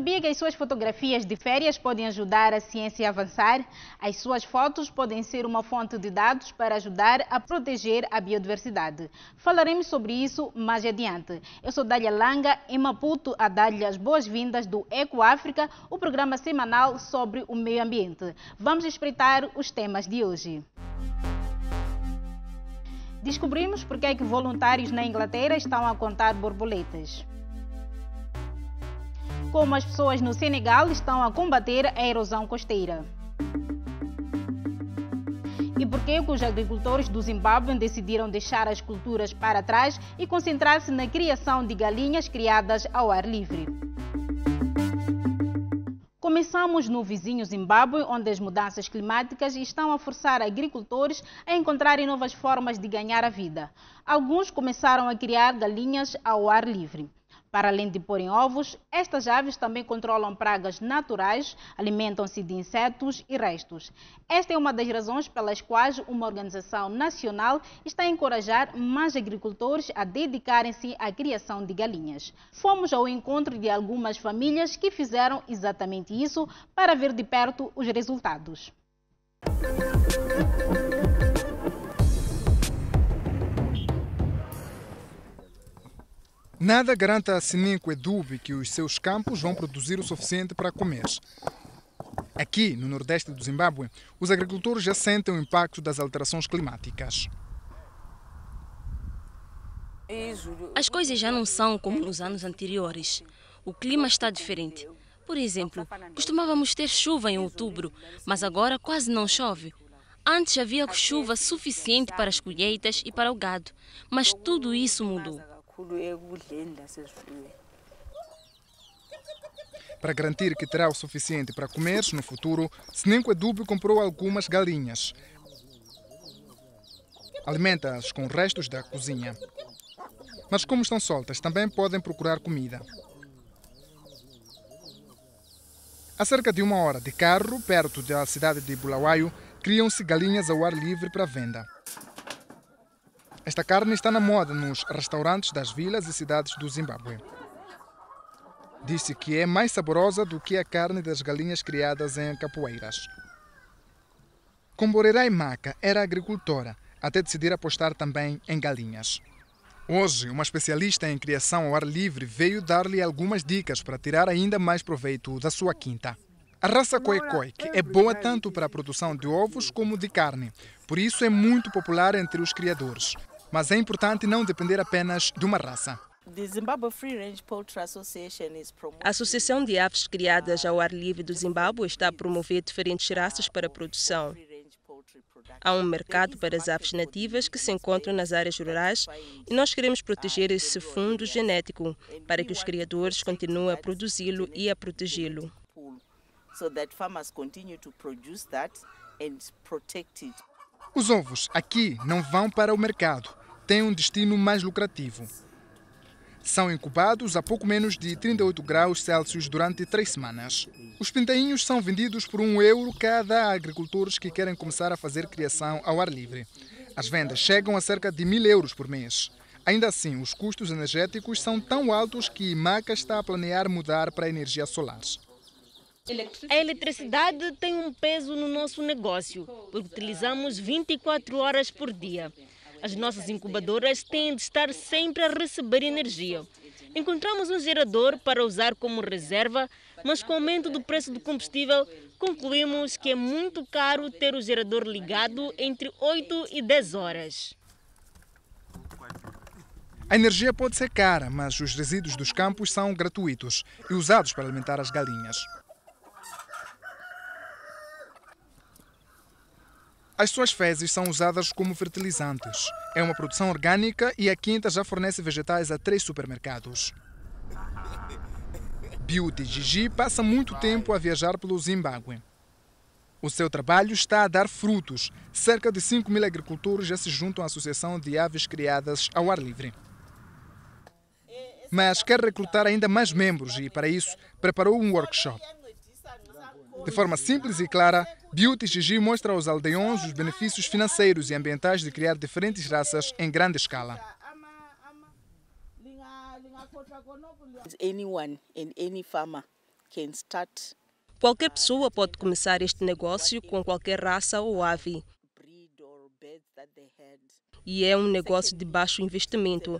Sabia que as suas fotografias de férias podem ajudar a ciência a avançar? As suas fotos podem ser uma fonte de dados para ajudar a proteger a biodiversidade. Falaremos sobre isso mais adiante. Eu sou Dália Langa, em Maputo, a dar-lhe as boas-vindas do Eco África, o programa semanal sobre o meio ambiente. Vamos espreitar os temas de hoje. Descobrimos porque é que voluntários na Inglaterra estão a contar borboletas como as pessoas no Senegal estão a combater a erosão costeira. E por que os agricultores do Zimbábue decidiram deixar as culturas para trás e concentrar-se na criação de galinhas criadas ao ar livre? Começamos no vizinho Zimbábue, onde as mudanças climáticas estão a forçar agricultores a encontrarem novas formas de ganhar a vida. Alguns começaram a criar galinhas ao ar livre. Para além de pôr em ovos, estas aves também controlam pragas naturais, alimentam-se de insetos e restos. Esta é uma das razões pelas quais uma organização nacional está a encorajar mais agricultores a dedicarem-se à criação de galinhas. Fomos ao encontro de algumas famílias que fizeram exatamente isso para ver de perto os resultados. Música Nada garanta a Sininco Edube que os seus campos vão produzir o suficiente para comer. Aqui, no nordeste do Zimbábue, os agricultores já sentem o impacto das alterações climáticas. As coisas já não são como nos anos anteriores. O clima está diferente. Por exemplo, costumávamos ter chuva em outubro, mas agora quase não chove. Antes havia chuva suficiente para as colheitas e para o gado, mas tudo isso mudou kakhulu ekudleni lasezifuyweni para garantir que terá o suficiente para comer no futuro, Seninco Adubo comprou algumas galinhas. Alimenta-as com restos da cozinha. Mas como estão soltas, também podem procurar comida. Há cerca de uma hora de carro, perto da cidade de Bulawayo, criam-se galinhas ao ar livre para venda. Esta carne está na moda nos restaurantes das vilas e cidades do Zimbábue. Disse que é mais saborosa do que a carne das galinhas criadas em capoeiras. Comborerai Maca era agricultora, até decidir apostar também em galinhas. Hoje, uma especialista em criação ao ar livre veio dar-lhe algumas dicas para tirar ainda mais proveito da sua quinta. A raça Koi é boa tanto para a produção de ovos como de carne, por isso é muito popular entre os criadores mas é importante não depender apenas de uma raça. A Associação de Aves Criadas ao Ar Livre do Zimbábue está a promover diferentes raças para a produção. Há um mercado para as aves nativas que se encontram nas áreas rurais e nós queremos proteger esse fundo genético para que os criadores continuem a produzi-lo e a protegê-lo. Os ovos aqui não vão para o mercado, têm um destino mais lucrativo. São incubados a pouco menos de 38 graus Celsius durante três semanas. Os pintainhos são vendidos por um euro cada a agricultores que querem começar a fazer criação ao ar livre. As vendas chegam a cerca de mil euros por mês. Ainda assim, os custos energéticos são tão altos que Maca está a planear mudar para energia solar. A eletricidade tem um peso no nosso negócio, porque utilizamos 24 horas por dia. As nossas incubadoras têm de estar sempre a receber energia. Encontramos um gerador para usar como reserva, mas com o aumento do preço do combustível, concluímos que é muito caro ter o gerador ligado entre 8 e 10 horas. A energia pode ser cara, mas os resíduos dos campos são gratuitos e usados para alimentar as galinhas. As suas fezes são usadas como fertilizantes. É uma produção orgânica e a Quinta já fornece vegetais a três supermercados. Beauty Gigi passa muito tempo a viajar pelo Zimbábue. O seu trabalho está a dar frutos. Cerca de 5 mil agricultores já se juntam à Associação de Aves Criadas ao Ar Livre. Mas quer recrutar ainda mais membros e, para isso, preparou um workshop. De forma simples e clara, Beauty Gigi mostra aos aldeões os benefícios financeiros e ambientais de criar diferentes raças em grande escala. Qualquer pessoa pode começar este negócio com qualquer raça ou ave. E é um negócio de baixo investimento.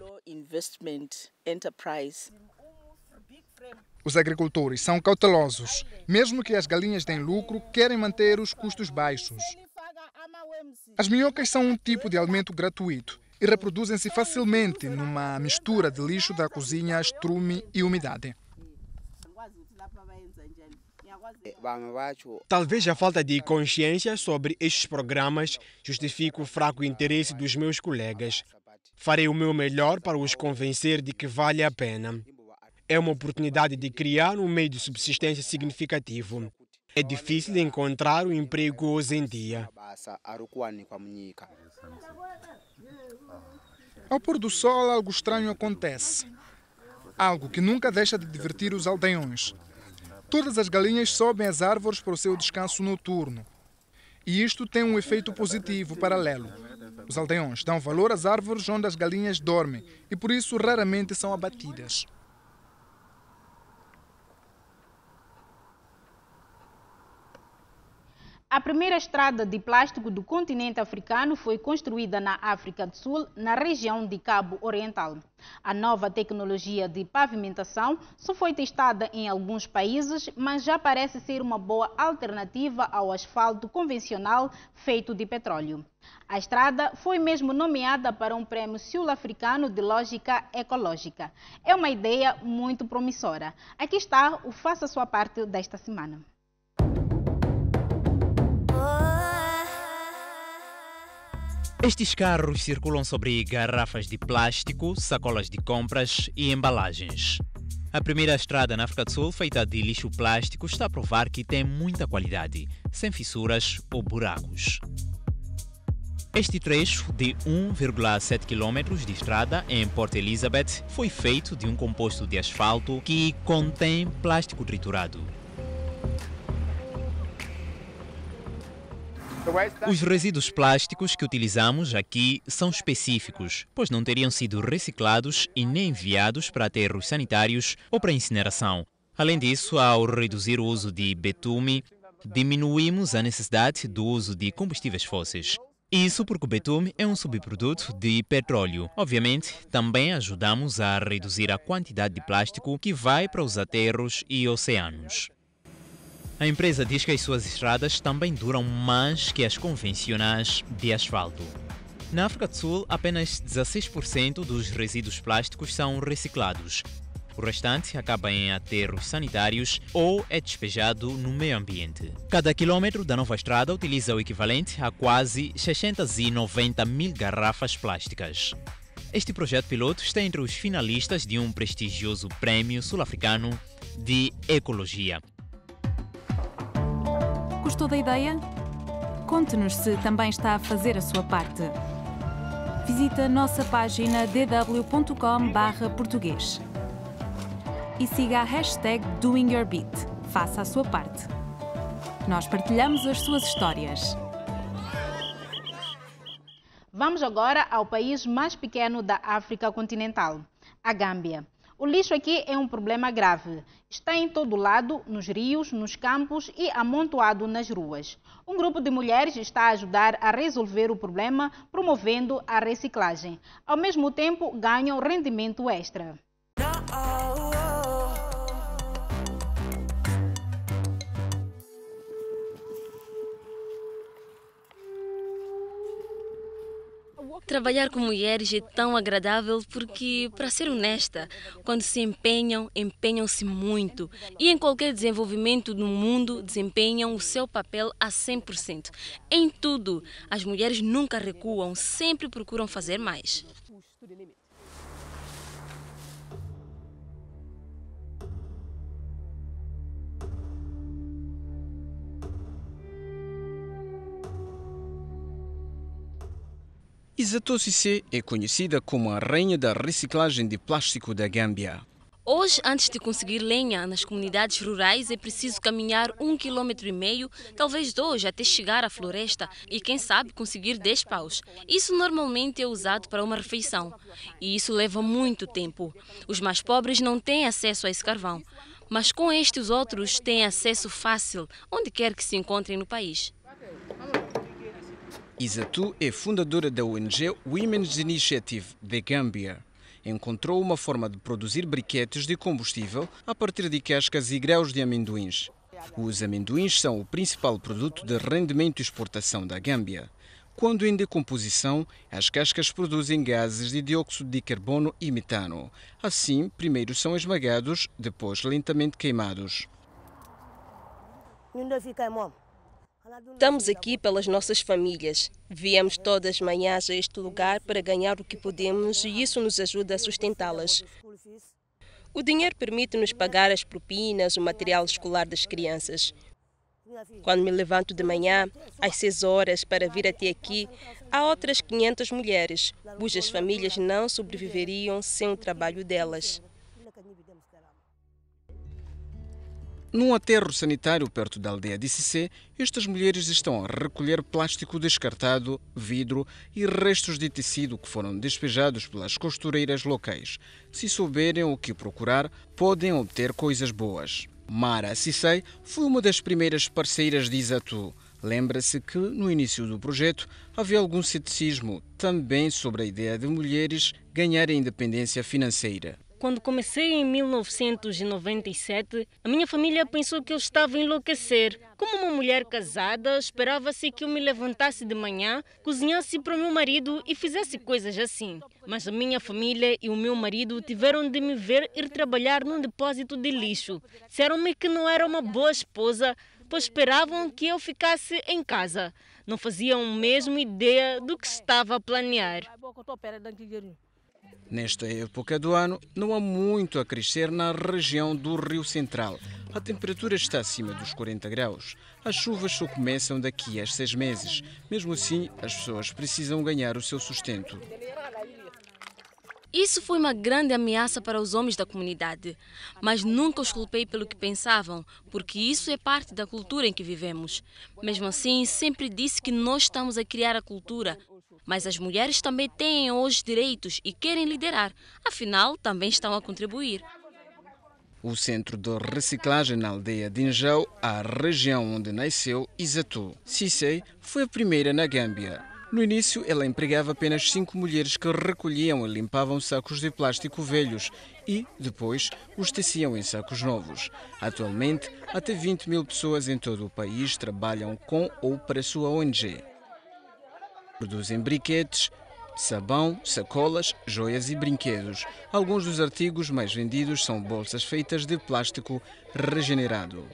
Os agricultores são cautelosos. Mesmo que as galinhas deem lucro, querem manter os custos baixos. As minhocas são um tipo de alimento gratuito e reproduzem-se facilmente numa mistura de lixo da cozinha, estrume e umidade. Talvez a falta de consciência sobre estes programas justifique o fraco interesse dos meus colegas. Farei o meu melhor para os convencer de que vale a pena é uma oportunidade de criar um meio de subsistência significativo. É difícil encontrar um emprego hoje em dia. Ao pôr do sol, algo estranho acontece. Algo que nunca deixa de divertir os aldeões. Todas as galinhas sobem às árvores para o seu descanso noturno. E isto tem um efeito positivo paralelo. Os aldeões dão valor às árvores onde as galinhas dormem e por isso raramente são abatidas. A primeira estrada de plástico do continente africano foi construída na África do Sul, na região de Cabo Oriental. A nova tecnologia de pavimentação só foi testada em alguns países, mas já parece ser uma boa alternativa ao asfalto convencional feito de petróleo. A estrada foi mesmo nomeada para um prêmio sul-africano de lógica ecológica. É uma ideia muito promissora. Aqui está o Faça Sua Parte desta semana. Estes carros circulam sobre garrafas de plástico, sacolas de compras e embalagens. A primeira estrada na África do Sul feita de lixo plástico está a provar que tem muita qualidade, sem fissuras ou buracos. Este trecho de 1,7 km de estrada em Port Elizabeth foi feito de um composto de asfalto que contém plástico triturado. Os resíduos plásticos que utilizamos aqui são específicos, pois não teriam sido reciclados e nem enviados para aterros sanitários ou para incineração. Além disso, ao reduzir o uso de betume, diminuímos a necessidade do uso de combustíveis fósseis. Isso porque o betume é um subproduto de petróleo. Obviamente, também ajudamos a reduzir a quantidade de plástico que vai para os aterros e oceanos. A empresa diz que as suas estradas também duram mais que as convencionais de asfalto. Na África do Sul, apenas 16% dos resíduos plásticos são reciclados. O restante acaba em aterros sanitários ou é despejado no meio ambiente. Cada quilômetro da nova estrada utiliza o equivalente a quase 690 mil garrafas plásticas. Este projeto piloto está entre os finalistas de um prestigioso prêmio sul-africano de ecologia. Gostou da ideia? Conte-nos se também está a fazer a sua parte. Visite a nossa página dw.com/português e siga a hashtag DoingYourBeat. Faça a sua parte. Nós partilhamos as suas histórias. Vamos agora ao país mais pequeno da África continental, a Gâmbia. O lixo aqui é um problema grave. Está em todo lado, nos rios, nos campos e amontoado nas ruas. Um grupo de mulheres está a ajudar a resolver o problema, promovendo a reciclagem. Ao mesmo tempo, ganham rendimento extra. Trabalhar com mulheres é tão agradável porque, para ser honesta, quando se empenham, empenham-se muito. E em qualquer desenvolvimento no mundo, desempenham o seu papel a 100%. Em tudo, as mulheres nunca recuam, sempre procuram fazer mais. Isatou C é conhecida como a rainha da reciclagem de plástico da Gâmbia. Hoje, antes de conseguir lenha nas comunidades rurais, é preciso caminhar um quilômetro e meio, talvez dois, até chegar à floresta e, quem sabe, conseguir dez paus. Isso normalmente é usado para uma refeição e isso leva muito tempo. Os mais pobres não têm acesso a esse carvão, mas com estes outros têm acesso fácil, onde quer que se encontrem no país. Isatu é fundadora da ONG Women's Initiative de Gâmbia. Encontrou uma forma de produzir briquetes de combustível a partir de cascas e grãos de amendoins. Os amendoins são o principal produto de rendimento e exportação da Gâmbia. Quando em decomposição, as cascas produzem gases de dióxido de carbono e metano. Assim, primeiro são esmagados, depois lentamente queimados. Não fica Estamos aqui pelas nossas famílias. Viemos todas as manhãs a este lugar para ganhar o que podemos e isso nos ajuda a sustentá-las. O dinheiro permite-nos pagar as propinas, o material escolar das crianças. Quando me levanto de manhã, às 6 horas, para vir até aqui, há outras 500 mulheres, cujas famílias não sobreviveriam sem o trabalho delas. Num aterro sanitário perto da aldeia de Cissé, estas mulheres estão a recolher plástico descartado, vidro e restos de tecido que foram despejados pelas costureiras locais. Se souberem o que procurar, podem obter coisas boas. Mara Cissé foi uma das primeiras parceiras de Isatu. Lembra-se que, no início do projeto, havia algum ceticismo também sobre a ideia de mulheres ganharem independência financeira. Quando comecei em 1997, a minha família pensou que eu estava a enlouquecer. Como uma mulher casada, esperava-se que eu me levantasse de manhã, cozinhasse para o meu marido e fizesse coisas assim. Mas a minha família e o meu marido tiveram de me ver ir trabalhar num depósito de lixo. Disseram-me que não era uma boa esposa, pois esperavam que eu ficasse em casa. Não faziam a mesma ideia do que estava a planear. Nesta época do ano, não há muito a crescer na região do Rio Central. A temperatura está acima dos 40 graus. As chuvas só começam daqui a seis meses. Mesmo assim, as pessoas precisam ganhar o seu sustento. Isso foi uma grande ameaça para os homens da comunidade, mas nunca os culpei pelo que pensavam, porque isso é parte da cultura em que vivemos. Mesmo assim, sempre disse que nós estamos a criar a cultura, mas as mulheres também têm hoje direitos e querem liderar, afinal, também estão a contribuir. O centro de reciclagem na aldeia de Injau, a região onde nasceu Isatu. Cissei foi a primeira na Gâmbia. No início, ela empregava apenas cinco mulheres que recolhiam e limpavam sacos de plástico velhos e, depois, os teciam em sacos novos. Atualmente, até 20 mil pessoas em todo o país trabalham com ou para a sua ONG. Produzem briquetes, sabão, sacolas, joias e brinquedos. Alguns dos artigos mais vendidos são bolsas feitas de plástico regenerado.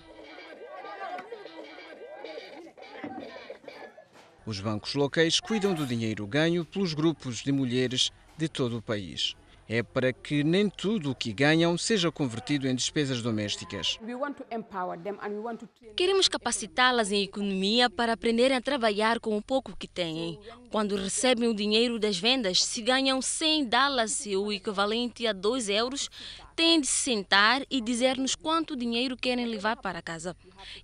Os bancos locais cuidam do dinheiro ganho pelos grupos de mulheres de todo o país é para que nem tudo o que ganham seja convertido em despesas domésticas. Queremos capacitá-las em economia para aprenderem a trabalhar com o pouco que têm. Quando recebem o dinheiro das vendas, se ganham 100 dólares, é o equivalente a 2 euros, têm de se sentar e dizer-nos quanto dinheiro querem levar para casa.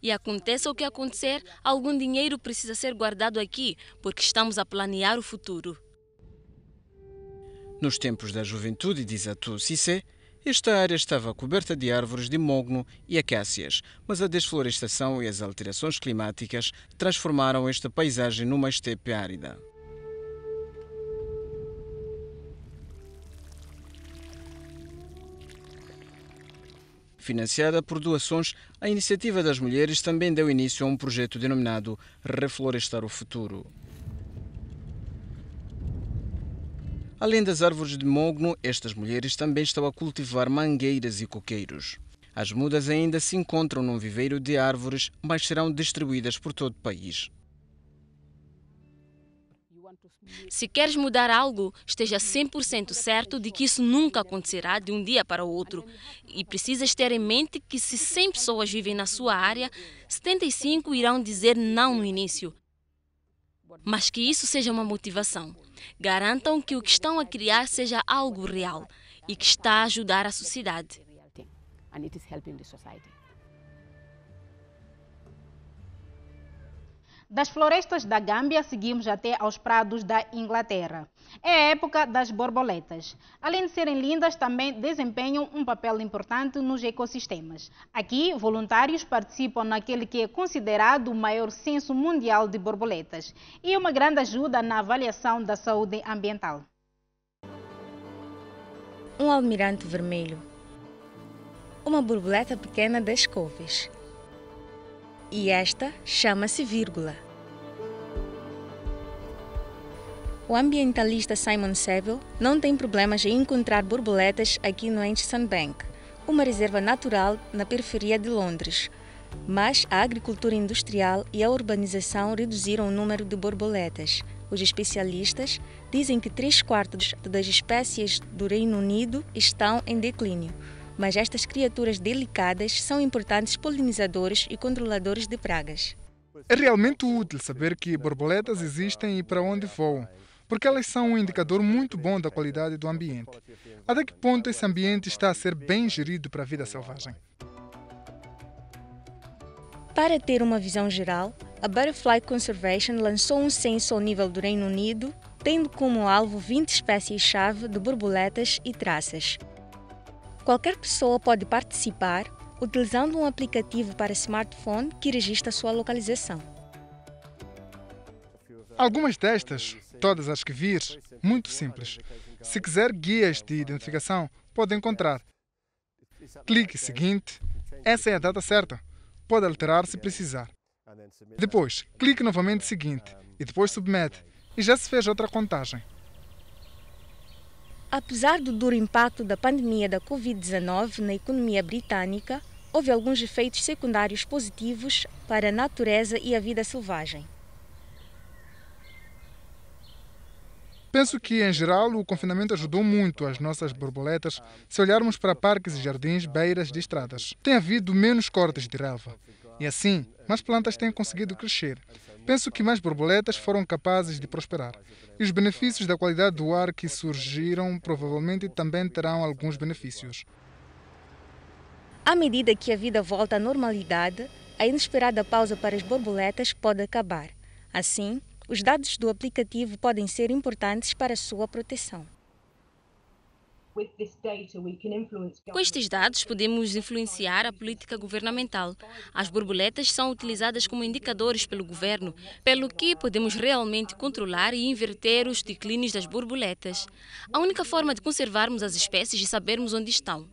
E aconteça o que acontecer, algum dinheiro precisa ser guardado aqui, porque estamos a planear o futuro. Nos tempos da juventude, diz Atu Cissé, esta área estava coberta de árvores de mogno e acácias, mas a desflorestação e as alterações climáticas transformaram esta paisagem numa estepe árida. Financiada por doações, a iniciativa das mulheres também deu início a um projeto denominado Reflorestar o Futuro. Além das árvores de mogno, estas mulheres também estão a cultivar mangueiras e coqueiros. As mudas ainda se encontram num viveiro de árvores, mas serão distribuídas por todo o país. Se queres mudar algo, esteja 100% certo de que isso nunca acontecerá de um dia para o outro. E precisas ter em mente que se 100 pessoas vivem na sua área, 75 irão dizer não no início mas que isso seja uma motivação. Garantam que o que estão a criar seja algo real e que está a ajudar a sociedade. Das florestas da Gâmbia, seguimos até aos prados da Inglaterra. É a época das borboletas. Além de serem lindas, também desempenham um papel importante nos ecossistemas. Aqui, voluntários participam naquele que é considerado o maior censo mundial de borboletas e uma grande ajuda na avaliação da saúde ambiental. Um almirante vermelho. Uma borboleta pequena das couves e esta chama-se vírgula. O ambientalista Simon Seville não tem problemas em encontrar borboletas aqui no Enche Sandbank, uma reserva natural na periferia de Londres, mas a agricultura industrial e a urbanização reduziram o número de borboletas. Os especialistas dizem que três quartos das espécies do Reino Unido estão em declínio mas estas criaturas delicadas são importantes polinizadores e controladores de pragas. É realmente útil saber que borboletas existem e para onde voam, porque elas são um indicador muito bom da qualidade do ambiente. Até que ponto esse ambiente está a ser bem gerido para a vida selvagem? Para ter uma visão geral, a Butterfly Conservation lançou um censo ao nível do Reino Unido, tendo como alvo 20 espécies-chave de borboletas e traças, Qualquer pessoa pode participar utilizando um aplicativo para smartphone que registra sua localização. Algumas destas, todas as que vir, muito simples. Se quiser guias de identificação, pode encontrar. Clique seguinte. Essa é a data certa. Pode alterar se precisar. Depois, clique novamente seguinte e depois submete e já se fez outra contagem. Apesar do duro impacto da pandemia da Covid-19 na economia britânica, houve alguns efeitos secundários positivos para a natureza e a vida selvagem. Penso que, em geral, o confinamento ajudou muito as nossas borboletas se olharmos para parques e jardins beiras de estradas. Tem havido menos cortes de relva. E assim, mais plantas têm conseguido crescer. Penso que mais borboletas foram capazes de prosperar. E os benefícios da qualidade do ar que surgiram provavelmente também terão alguns benefícios. À medida que a vida volta à normalidade, a inesperada pausa para as borboletas pode acabar. Assim, os dados do aplicativo podem ser importantes para a sua proteção. Com estes dados, podemos influenciar a política governamental. As borboletas são utilizadas como indicadores pelo governo, pelo que podemos realmente controlar e inverter os declínios das borboletas. A única forma de conservarmos as espécies é sabermos onde estão.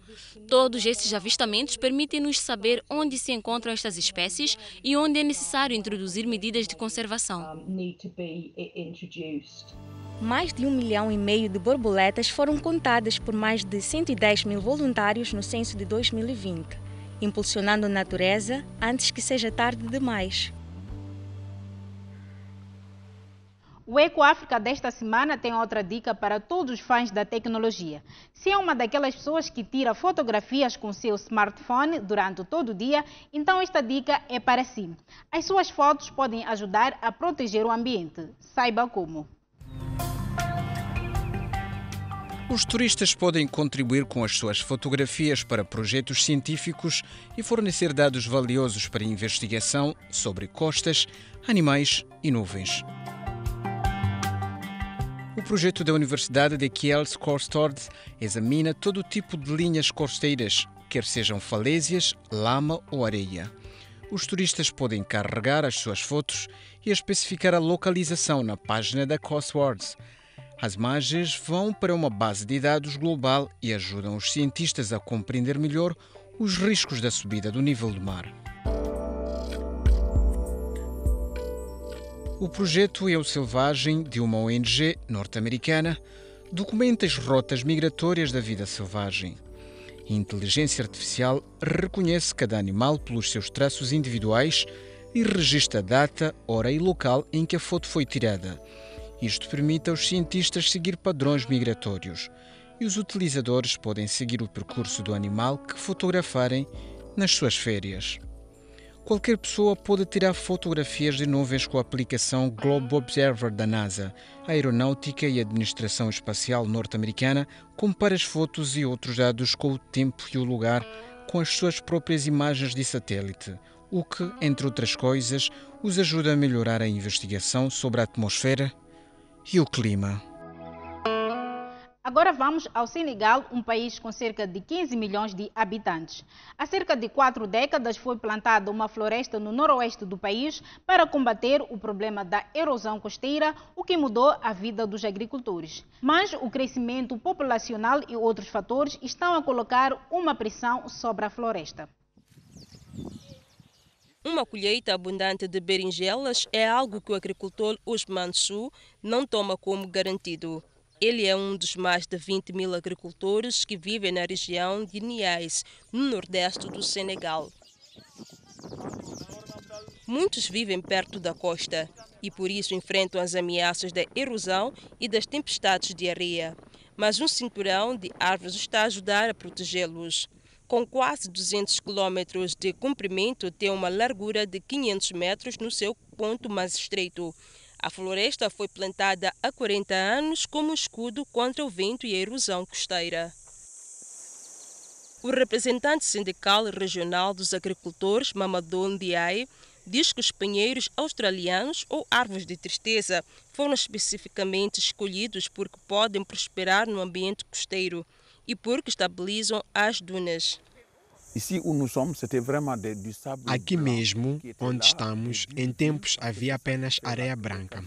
Todos estes avistamentos permitem-nos saber onde se encontram estas espécies e onde é necessário introduzir medidas de conservação mais de um milhão e meio de borboletas foram contadas por mais de 110 mil voluntários no censo de 2020, impulsionando a natureza antes que seja tarde demais. O Eco África desta semana tem outra dica para todos os fãs da tecnologia. Se é uma daquelas pessoas que tira fotografias com seu smartphone durante todo o dia, então esta dica é para si. As suas fotos podem ajudar a proteger o ambiente. Saiba como. Os turistas podem contribuir com as suas fotografias para projetos científicos e fornecer dados valiosos para investigação sobre costas, animais e nuvens. O projeto da Universidade de Kielce Korstord examina todo tipo de linhas costeiras, quer sejam falésias, lama ou areia. Os turistas podem carregar as suas fotos e especificar a localização na página da Coastwards. As imagens vão para uma base de dados global e ajudam os cientistas a compreender melhor os riscos da subida do nível do mar. O projeto Eu é Selvagem, de uma ONG norte-americana, documenta as rotas migratórias da vida selvagem. A inteligência artificial reconhece cada animal pelos seus traços individuais e registra a data, hora e local em que a foto foi tirada. Isto permite aos cientistas seguir padrões migratórios e os utilizadores podem seguir o percurso do animal que fotografarem nas suas férias. Qualquer pessoa pode tirar fotografias de nuvens com a aplicação Globe Observer da NASA, a Aeronáutica e Administração Espacial Norte-Americana compara as fotos e outros dados com o tempo e o lugar com as suas próprias imagens de satélite, o que, entre outras coisas, os ajuda a melhorar a investigação sobre a atmosfera e o clima. Agora vamos ao Senegal, um país com cerca de 15 milhões de habitantes. Há cerca de quatro décadas foi plantada uma floresta no noroeste do país para combater o problema da erosão costeira, o que mudou a vida dos agricultores. Mas o crescimento populacional e outros fatores estão a colocar uma pressão sobre a floresta. Uma colheita abundante de berinjelas é algo que o agricultor Usman Su não toma como garantido. Ele é um dos mais de 20 mil agricultores que vivem na região de Niais, no nordeste do Senegal. Muitos vivem perto da costa e por isso enfrentam as ameaças da erosão e das tempestades de areia. Mas um cinturão de árvores está a ajudar a protegê-los com quase 200 quilômetros de comprimento, tem uma largura de 500 metros no seu ponto mais estreito. A floresta foi plantada há 40 anos como escudo contra o vento e a erosão costeira. O representante sindical regional dos agricultores, Mamadon Ndiaye, diz que os pinheiros australianos ou árvores de tristeza foram especificamente escolhidos porque podem prosperar no ambiente costeiro e porque estabilizam as dunas. Aqui mesmo, onde estamos, em tempos havia apenas areia branca.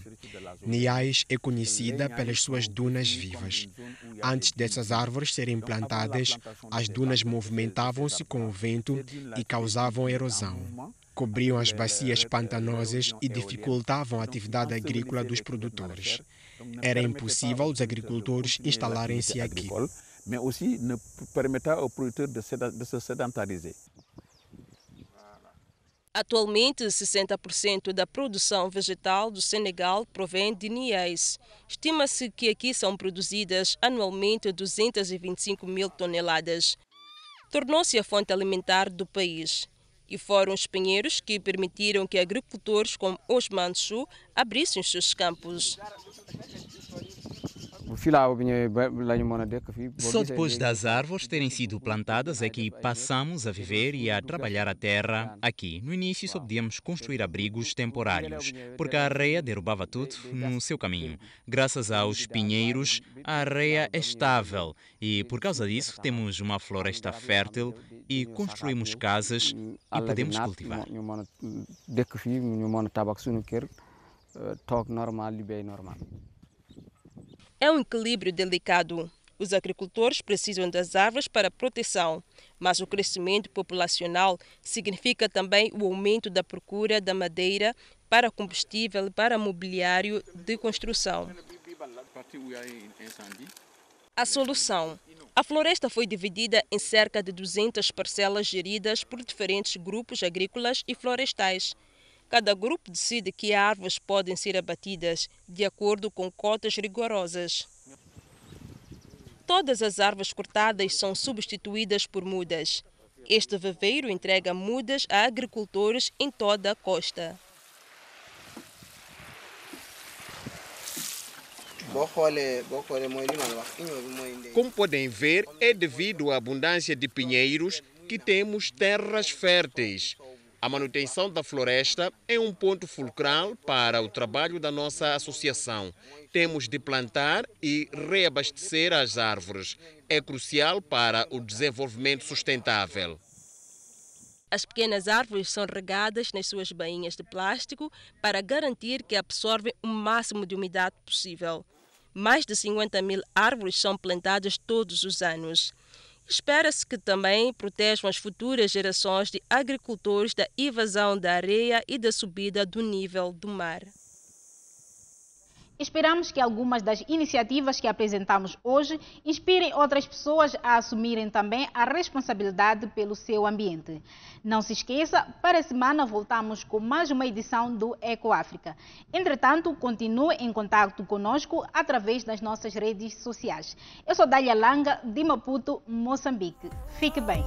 Niais é conhecida pelas suas dunas vivas. Antes dessas árvores serem plantadas, as dunas movimentavam-se com o vento e causavam erosão. Cobriam as bacias pantanosas e dificultavam a atividade agrícola dos produtores. Era impossível os agricultores instalarem-se aqui mais aussi ne permettra aux produteurs de se sedentariser. Atualmente, 60% da produção vegetal do Senegal provém de Niéis. Estima-se que aqui são produzidas anualmente 225 mil toneladas. Tornou-se a fonte alimentar do país. E foram os pinheiros que permitiram que agricultores como os Manchu abrissem seus campos. Eh, só depois das árvores terem sido plantadas é que passamos a viver e a trabalhar a terra aqui. No início só podíamos construir abrigos temporários, porque a areia derrubava tudo no seu caminho. Graças aos pinheiros, a areia é estável e, por causa disso, temos uma floresta fértil e construímos casas e podemos cultivar. Toque normal, bem normal. É um equilíbrio delicado. Os agricultores precisam das árvores para proteção, mas o crescimento populacional significa também o aumento da procura da madeira para combustível, para mobiliário de construção. A solução. A floresta foi dividida em cerca de 200 parcelas geridas por diferentes grupos agrícolas e florestais. Cada grupo decide que árvores podem ser abatidas de acordo com cotas rigorosas. Todas as árvores cortadas são substituídas por mudas. Este viveiro entrega mudas a agricultores em toda a costa. Como podem ver, é devido à abundância de pinheiros que temos terras férteis. A manutenção da floresta é um ponto fulcral para o trabalho da nossa associação. Temos de plantar e reabastecer as árvores. É crucial para o desenvolvimento sustentável. As pequenas árvores são regadas nas suas bainhas de plástico para garantir que absorvem o máximo de umidade possível. Mais de 50 mil árvores são plantadas todos os anos. Espera-se que também protejam as futuras gerações de agricultores da invasão da areia e da subida do nível do mar. Esperamos que algumas das iniciativas que apresentamos hoje inspirem outras pessoas a assumirem também a responsabilidade pelo seu ambiente. Não se esqueça, para a semana voltamos com mais uma edição do Eco África. Entretanto, continue em contato conosco através das nossas redes sociais. Eu sou Dália Langa, de Maputo, Moçambique. Fique bem.